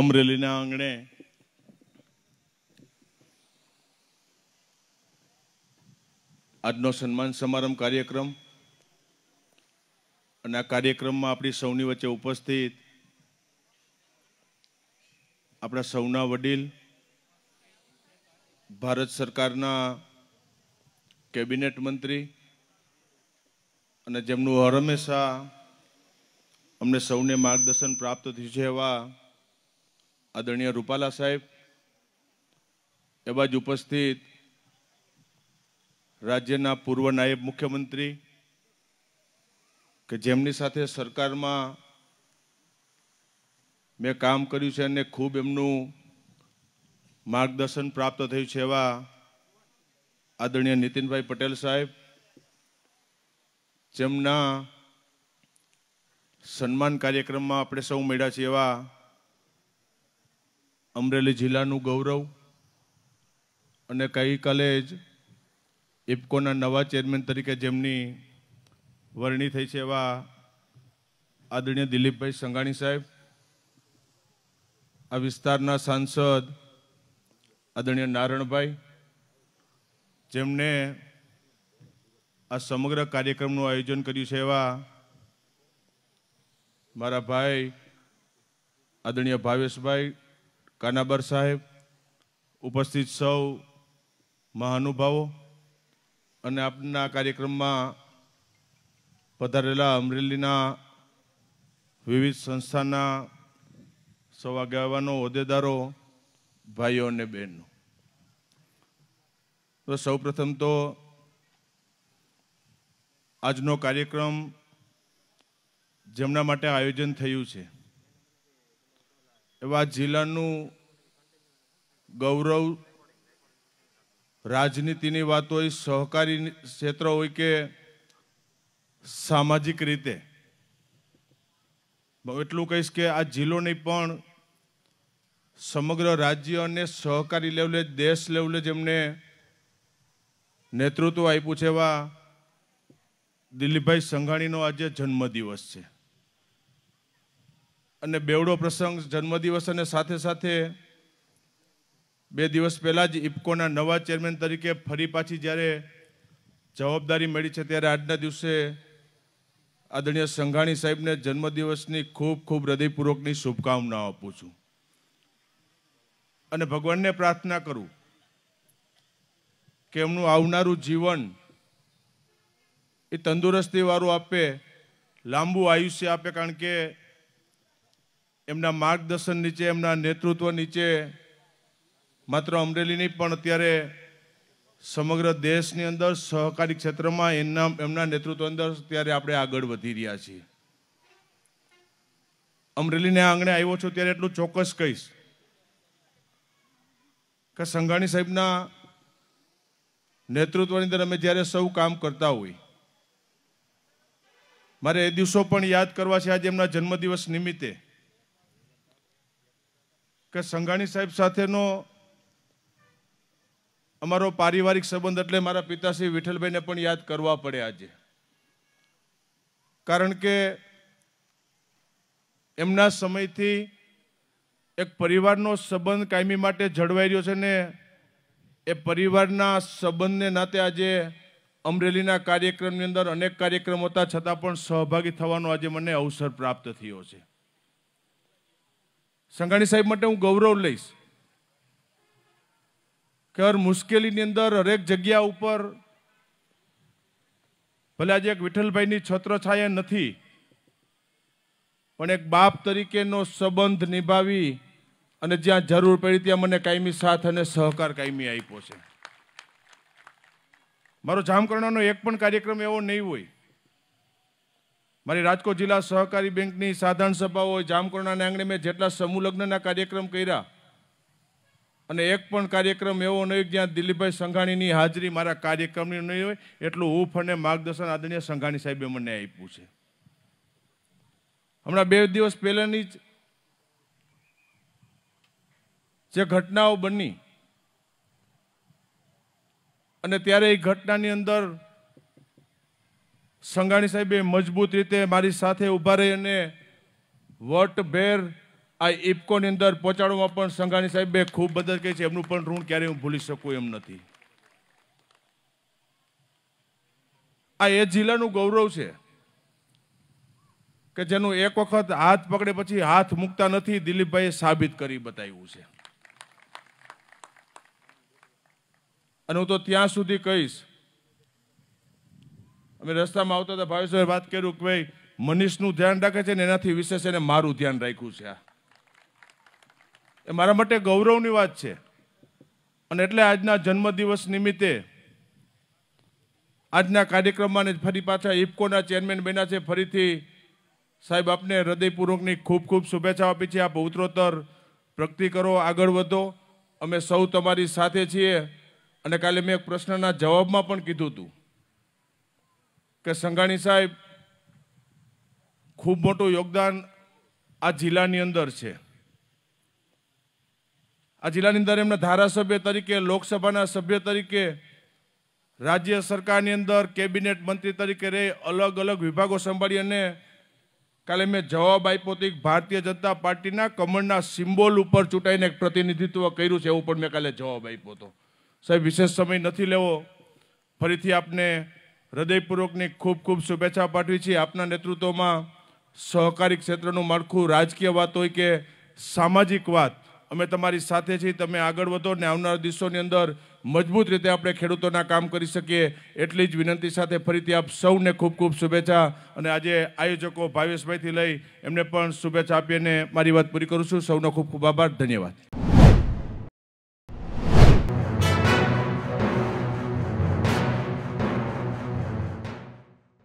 અમરેલીના આંગણે આજનો સન્માન સમારંભ કાર્યક્રમ અને આ કાર્યક્રમમાં આપણી સૌની વચ્ચે ઉપસ્થિત આપણા સૌના વડીલ ભારત સરકારના કેબિનેટ મંત્રી અને જેમનું હર હંમેશા અમને સૌને માર્ગદર્શન પ્રાપ્ત થયું છે એવા આદરણીય રૂપાલા સાહેબ એ બાજુ ઉપસ્થિત રાજ્યના પૂર્વ નાયબ મુખ્યમંત્રી કે જેમની સાથે સરકારમાં મેં કામ કર્યું છે અને ખૂબ એમનું માર્ગદર્શન પ્રાપ્ત થયું છે એવા આદરણીય નીતિનભાઈ પટેલ સાહેબ જેમના સન્માન કાર્યક્રમમાં આપણે સૌ મળ્યા છીએ એવા અમરેલી જિલ્લાનું ગૌરવ અને ગઈકાલે જ ઇફકોના નવા ચેરમેન તરીકે જેમની વરણી થઈ છે એવા આદરણીય દિલીપભાઈ સંઘાણી સાહેબ આ વિસ્તારના સાંસદ આદરણીય નારણભાઈ જેમને આ સમગ્ર કાર્યક્રમનું આયોજન કર્યું છે એવા મારા ભાઈ આદરણીય ભાવેશભાઈ કાનાબર સાહેબ ઉપસ્થિત સૌ મહાનુભાવો અને આપના કાર્યક્રમમાં પધારેલા અમરેલીના વિવિધ સંસ્થાના સૌ આગેવાનો હોદ્દેદારો ભાઈઓ અને બહેનો તો સૌપ્રથમ તો આજનો કાર્યક્રમ જેમના માટે આયોજન થયું છે એવા જિલ્લાનું ગૌરવ રાજનીતિની વાત હોય સહકારી ક્ષેત્ર હોય કે સામાજિક રીતે એટલું કહીશ કે આ જિલ્લોની પણ સમગ્ર રાજ્ય અને સહકારી લેવલે દેશ લેવલે જેમને નેતૃત્વ આપ્યું છે એવા દિલીપભાઈ સંઘાણીનો આજે જન્મદિવસ છે અને બેવડો પ્રસંગ જન્મદિવસ અને સાથે સાથે બે દિવસ પહેલાં જ ઇફકોના નવા ચેરમેન તરીકે ફરી પાછી જ્યારે જવાબદારી મળી છે ત્યારે આજના દિવસે આદરણીય સંઘાણી સાહેબને જન્મદિવસની ખૂબ ખૂબ હૃદયપૂર્વકની શુભકામનાઓ આપું છું અને ભગવાનને પ્રાર્થના કરું કે એમનું આવનારું જીવન એ તંદુરસ્તીવાળું આપે લાંબુ આયુષ્ય આપે કારણ કે એમના માર્ગદર્શન નીચે એમના નેતૃત્વ નીચે માત્ર અમરેલી નહીં પણ અત્યારે સમગ્ર દેશની અંદર સહકારી ક્ષેત્રમાં એમના એમના નેતૃત્વ અંદર ત્યારે આપણે આગળ વધી રહ્યા છીએ અમરેલીને આંગણે આવ્યો છું ત્યારે એટલું ચોક્કસ કહીશ કે સંઘાણી સાહેબના નેતૃત્વની અંદર અમે જ્યારે સૌ કામ કરતા હોય મારે એ દિવસો પણ યાદ કરવા છે આજે એમના જન્મદિવસ નિમિત્તે કે સંઘાણી સાહેબ સાથેનો અમારો પારિવારિક સંબંધ એટલે મારા પિતાશ્રી વિઠ્ઠલભાઈને પણ યાદ કરવા પડે આજે કારણ કે એમના સમયથી એક પરિવારનો સંબંધ કાયમી માટે જળવાઈ રહ્યો છે ને એ પરિવારના સંબંધને નાતે આજે અમરેલીના કાર્યક્રમની અંદર અનેક કાર્યક્રમ હતા છતાં પણ સહભાગી થવાનો આજે મને અવસર પ્રાપ્ત થયો છે સંઘાણી સાહેબ માટે હું ગૌરવ લઈશ કે હર મુશ્કેલીની અંદર હરેક જગ્યા ઉપર ભલે આજે એક વિઠ્ઠલભાઈની છત્રછાયા નથી પણ એક બાપ તરીકેનો સંબંધ નિભાવી અને જ્યાં જરૂર પડી ત્યાં મને કાયમી સાથ અને સહકાર કાયમી આપ્યો છે મારો જામકરણાનો એક પણ કાર્યક્રમ એવો નહીં હોય મારી રાજકોટ જિલ્લા સહકારી બેંકની સાધારણ સભા હોય જામકોરણાના આંગણે મેં જેટલા સમૂહ લગ્નના કાર્યક્રમ કર્યા અને એક પણ કાર્યક્રમ એવો નહીં જ્યાં દિલીપભાઈ સંઘાણીની હાજરી મારા કાર્યક્રમની નહીં હોય એટલું હૂફ અને માર્ગદર્શન આદરણીય સંઘાણી સાહેબે મને આપ્યું છે હમણાં બે દિવસ પહેલાંની જ જે ઘટનાઓ બની અને ત્યારે એ ઘટનાની અંદર સંઘાણી સાહેબે મજબૂત રીતે મારી સાથે ઊભા રહી અને વટભેર આ ઇફકોની અંદર પહોંચાડવામાં પણ સંઘાણી સાહેબે ખૂબ મદદ કરી છે એમનું પણ ઋણ ક્યારેય હું ભૂલી શકું એમ નથી આ એ જિલ્લાનું ગૌરવ છે કે જેનું એક વખત હાથ પકડે પછી હાથ મૂકતા નથી દિલીપભાઈએ સાબિત કરી બતાવ્યું છે અને હું તો ત્યાં સુધી કહીશ અમે રસ્તામાં આવતા હતા ભાવેશભાઈ વાત કર્યું કે ભાઈ મનીષનું ધ્યાન રાખે છે ને એનાથી વિશેષ એને મારું ધ્યાન રાખ્યું છે એ મારા માટે ગૌરવની વાત છે અને એટલે આજના જન્મદિવસ નિમિત્તે આજના કાર્યક્રમમાં ફરી પાછા ઇફકોના ચેરમેન બન્યા છે ફરીથી સાહેબ આપને હૃદયપૂર્વકની ખૂબ ખૂબ શુભેચ્છા આપી છે આ પૌત્રોત્તર પ્રગતિ કરો આગળ વધો અમે સૌ તમારી સાથે છીએ અને કાલે મેં એક પ્રશ્નના જવાબમાં પણ કીધું હતું કે સંઘાણી સાહેબ ખૂબ મોટું યોગદાન આ જિલ્લાની અંદર છે આ જિલ્લાની અંદર એમના ધારાસભ્ય તરીકે લોકસભાના સભ્ય તરીકે રાજ્ય સરકારની અંદર કેબિનેટ મંત્રી તરીકે રહી અલગ અલગ વિભાગો સંભાળી અને કાલે મેં જવાબ આપ્યો હતો ભારતીય જનતા પાર્ટીના કમળના સિમ્બોલ ઉપર ચૂંટાઈને એક પ્રતિનિધિત્વ કર્યું છે એવું પણ મેં કાલે જવાબ આપ્યો હતો સાહેબ વિશેષ સમય નથી લેવો ફરીથી આપને હૃદયપૂર્વકની ખૂબ ખૂબ શુભેચ્છા પાઠવી છે આપના નેતૃત્વમાં સહકારી ક્ષેત્રનું માળખું રાજકીય વાત હોય કે સામાજિક વાત અમે તમારી સાથે છીએ તમે આગળ વધો ને આવનાર દિવસોની અંદર મજબૂત રીતે આપણે ખેડૂતોના કામ કરી શકીએ એટલી જ વિનંતી સાથે ફરીથી આપ સૌને ખૂબ ખૂબ શુભેચ્છા અને આજે આયોજકો ભાવેશભાઈથી લઈ એમને પણ શુભેચ્છા આપીને મારી વાત પૂરી કરું છું સૌનો ખૂબ ખૂબ આભાર ધન્યવાદ